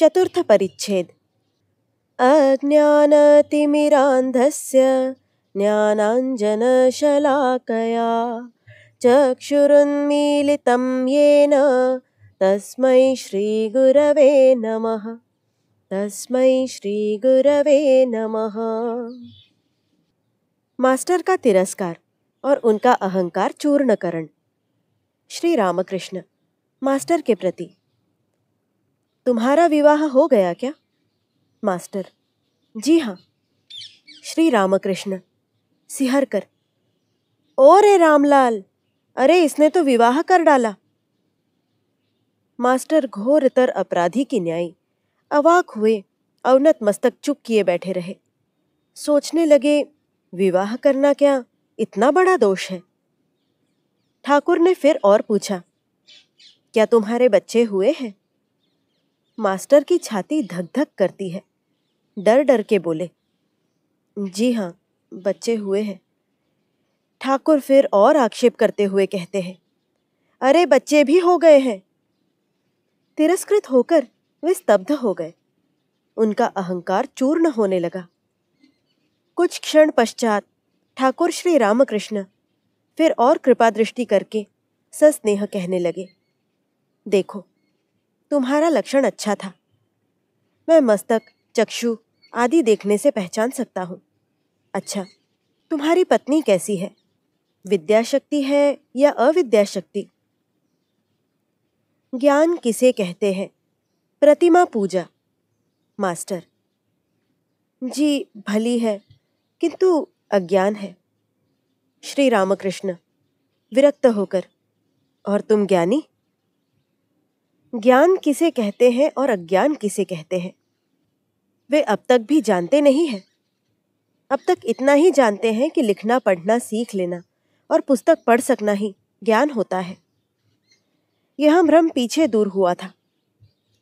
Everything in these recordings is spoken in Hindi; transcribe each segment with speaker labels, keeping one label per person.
Speaker 1: चतुर्थ परिच्छेद अज्ञानतिमिरान्धस्य ज्ञानाञ्जनशलाकया चक्षुरुन्मीलितं येन तस्मै श्रीगुरवे नमः तस्मै श्रीगुरवे नमः मास्टर का तिरस्कार और उनका अहंकार चूर्णकरण श्री रामकृष्ण मास्टर के प्रति तुम्हारा विवाह हो गया क्या मास्टर जी हाँ श्री रामकृष्ण सिहर कर ओ रे रामलाल अरे इसने तो विवाह कर डाला मास्टर घोरतर अपराधी की न्यायी अवाक हुए अवनत मस्तक चुप किए बैठे रहे सोचने लगे विवाह करना क्या इतना बड़ा दोष है ठाकुर ने फिर और पूछा क्या तुम्हारे बच्चे हुए हैं मास्टर की छाती धक धक करती है डर डर के बोले जी हाँ बच्चे हुए हैं ठाकुर फिर और आक्षेप करते हुए कहते हैं अरे बच्चे भी हो गए हैं तिरस्कृत होकर वे स्तब्ध हो गए उनका अहंकार चूर्ण होने लगा कुछ क्षण पश्चात ठाकुर श्री रामकृष्ण फिर और कृपा दृष्टि करके सस्नेह कहने लगे देखो तुम्हारा लक्षण अच्छा था मैं मस्तक चक्षु आदि देखने से पहचान सकता हूँ अच्छा तुम्हारी पत्नी कैसी है विद्याशक्ति है या अविद्याशक्ति ज्ञान किसे कहते हैं प्रतिमा पूजा मास्टर जी भली है किंतु अज्ञान है श्री रामकृष्ण विरक्त होकर और तुम ज्ञानी ज्ञान किसे कहते हैं और अज्ञान किसे कहते हैं वे अब तक भी जानते नहीं हैं अब तक इतना ही जानते हैं कि लिखना पढ़ना सीख लेना और पुस्तक पढ़ सकना ही ज्ञान होता है यह भ्रम पीछे दूर हुआ था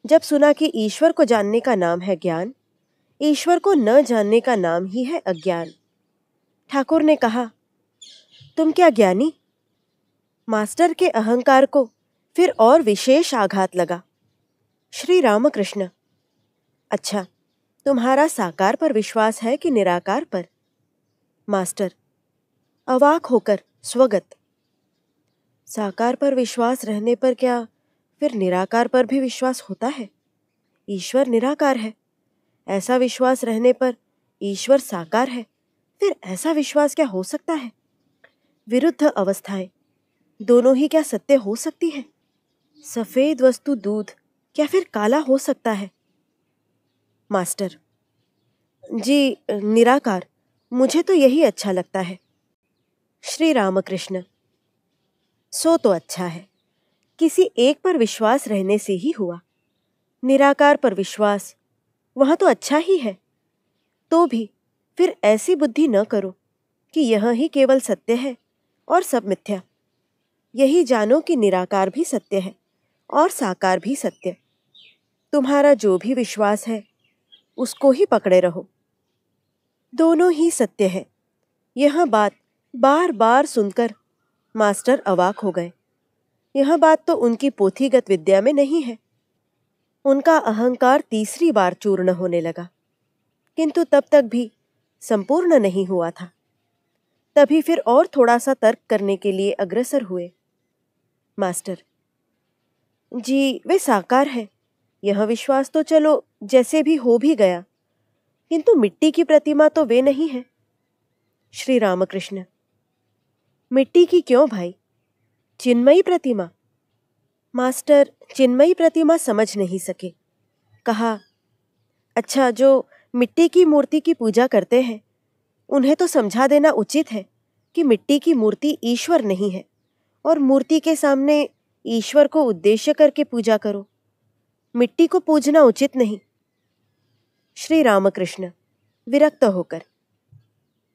Speaker 1: जब सुना कि ईश्वर को जानने का नाम है ज्ञान ईश्वर को न जानने का नाम ही है अज्ञान ठाकुर ने कहा तुम क्या ज्ञानी मास्टर के अहंकार को फिर और विशेष आघात लगा श्री रामकृष्ण अच्छा तुम्हारा साकार पर विश्वास है कि निराकार पर मास्टर अवाक होकर स्वगत साकार पर विश्वास रहने पर क्या फिर निराकार पर भी विश्वास होता है ईश्वर निराकार है ऐसा विश्वास रहने पर ईश्वर साकार है फिर ऐसा विश्वास क्या हो सकता है विरुद्ध अवस्थाएं दोनों ही क्या सत्य हो सकती हैं सफेद वस्तु दूध क्या फिर काला हो सकता है मास्टर जी निराकार मुझे तो यही अच्छा लगता है श्री रामकृष्ण सो तो अच्छा है किसी एक पर विश्वास रहने से ही हुआ निराकार पर विश्वास वह तो अच्छा ही है तो भी फिर ऐसी बुद्धि न करो कि यह ही केवल सत्य है और सब मिथ्या यही जानो कि निराकार भी सत्य है और साकार भी सत्य तुम्हारा जो भी विश्वास है उसको ही पकड़े रहो दोनों ही सत्य है यह बात बार बार सुनकर मास्टर अवाक हो गए यह बात तो उनकी पोथीगत विद्या में नहीं है उनका अहंकार तीसरी बार चूर्ण होने लगा किंतु तब तक भी संपूर्ण नहीं हुआ था तभी फिर और थोड़ा सा तर्क करने के लिए अग्रसर हुए मास्टर जी वे साकार है यह विश्वास तो चलो जैसे भी हो भी गया किंतु मिट्टी की प्रतिमा तो वे नहीं है श्री रामकृष्ण मिट्टी की क्यों भाई चिन्मयी प्रतिमा मास्टर चिन्मयी प्रतिमा समझ नहीं सके कहा अच्छा जो मिट्टी की मूर्ति की पूजा करते हैं उन्हें तो समझा देना उचित है कि मिट्टी की मूर्ति ईश्वर नहीं है और मूर्ति के सामने ईश्वर को उद्देश्य करके पूजा करो मिट्टी को पूजना उचित नहीं श्री रामकृष्ण विरक्त होकर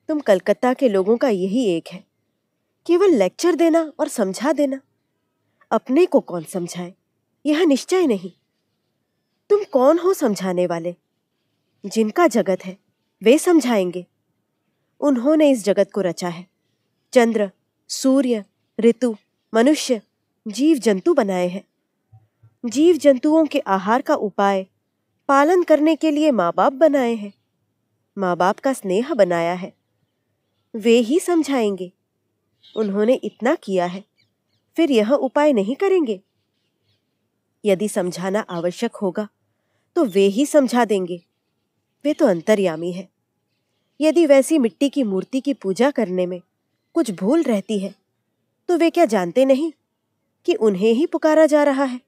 Speaker 1: तुम कलकत्ता के लोगों का यही एक है केवल लेक्चर देना और समझा देना अपने को कौन समझाए यह निश्चय नहीं तुम कौन हो समझाने वाले जिनका जगत है वे समझाएंगे उन्होंने इस जगत को रचा है चंद्र सूर्य ऋतु मनुष्य जीव जंतु बनाए हैं जीव जंतुओं के आहार का उपाय पालन करने के लिए माँ बाप बनाए हैं माँ बाप का स्नेह बनाया है वे ही समझाएंगे उन्होंने इतना किया है फिर यह उपाय नहीं करेंगे यदि समझाना आवश्यक होगा तो वे ही समझा देंगे वे तो अंतर्यामी है यदि वैसी मिट्टी की मूर्ति की पूजा करने में कुछ भूल रहती है तो वे क्या जानते नहीं कि उन्हें ही पुकारा जा रहा है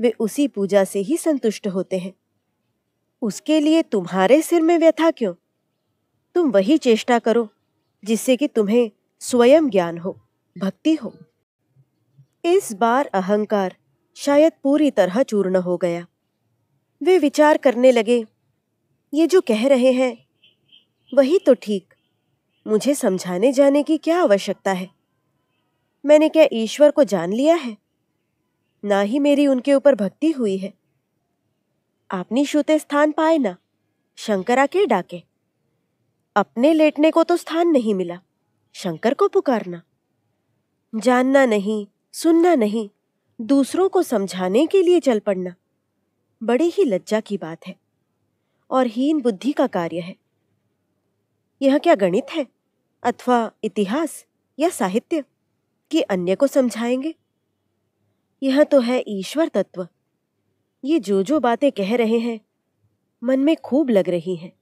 Speaker 1: वे उसी पूजा से ही संतुष्ट होते हैं उसके लिए तुम्हारे सिर में व्यथा क्यों तुम वही चेष्टा करो जिससे कि तुम्हें स्वयं ज्ञान हो भक्ति हो इस बार अहंकार शायद पूरी तरह चूर्ण हो गया वे विचार करने लगे ये जो कह रहे हैं वही तो ठीक मुझे समझाने जाने की क्या आवश्यकता है मैंने क्या ईश्वर को जान लिया है ना ही मेरी उनके ऊपर भक्ति हुई है आपनी शूते स्थान पाए ना शंकरा के डाके अपने लेटने को तो स्थान नहीं मिला शंकर को पुकारना जानना नहीं सुनना नहीं दूसरों को समझाने के लिए चल पड़ना बड़ी ही लज्जा की बात है और हीन बुद्धि का कार्य है यह क्या गणित है अथवा इतिहास या साहित्य कि अन्य को समझाएंगे यह तो है ईश्वर तत्व ये जो जो बातें कह रहे हैं मन में खूब लग रही हैं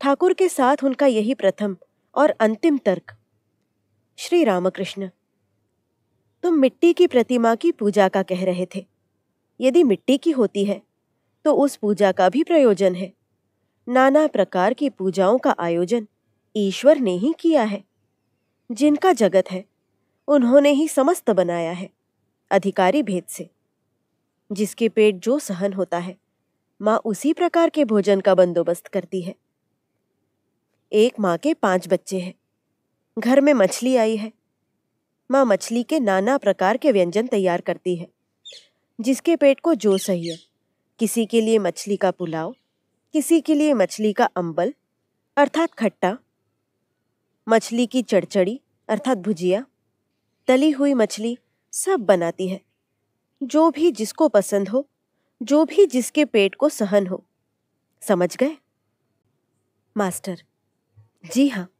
Speaker 1: ठाकुर के साथ उनका यही प्रथम और अंतिम तर्क श्री रामकृष्ण तुम मिट्टी की प्रतिमा की पूजा का कह रहे थे यदि मिट्टी की होती है तो उस पूजा का भी प्रयोजन है नाना प्रकार की पूजाओं का आयोजन ईश्वर ने ही किया है जिनका जगत है उन्होंने ही समस्त बनाया है अधिकारी भेद से जिसके पेट जो सहन होता है माँ उसी प्रकार के भोजन का बंदोबस्त करती है एक माँ के पांच बच्चे हैं घर में मछली आई है माँ मछली के नाना प्रकार के व्यंजन तैयार करती है जिसके पेट को जो सही है किसी के लिए मछली का पुलाव किसी के लिए मछली का अंबल अर्थात खट्टा मछली की चड़चड़ी अर्थात भुजिया तली हुई मछली सब बनाती है जो भी जिसको पसंद हो जो भी जिसके पेट को सहन हो समझ गए मास्टर जी हाँ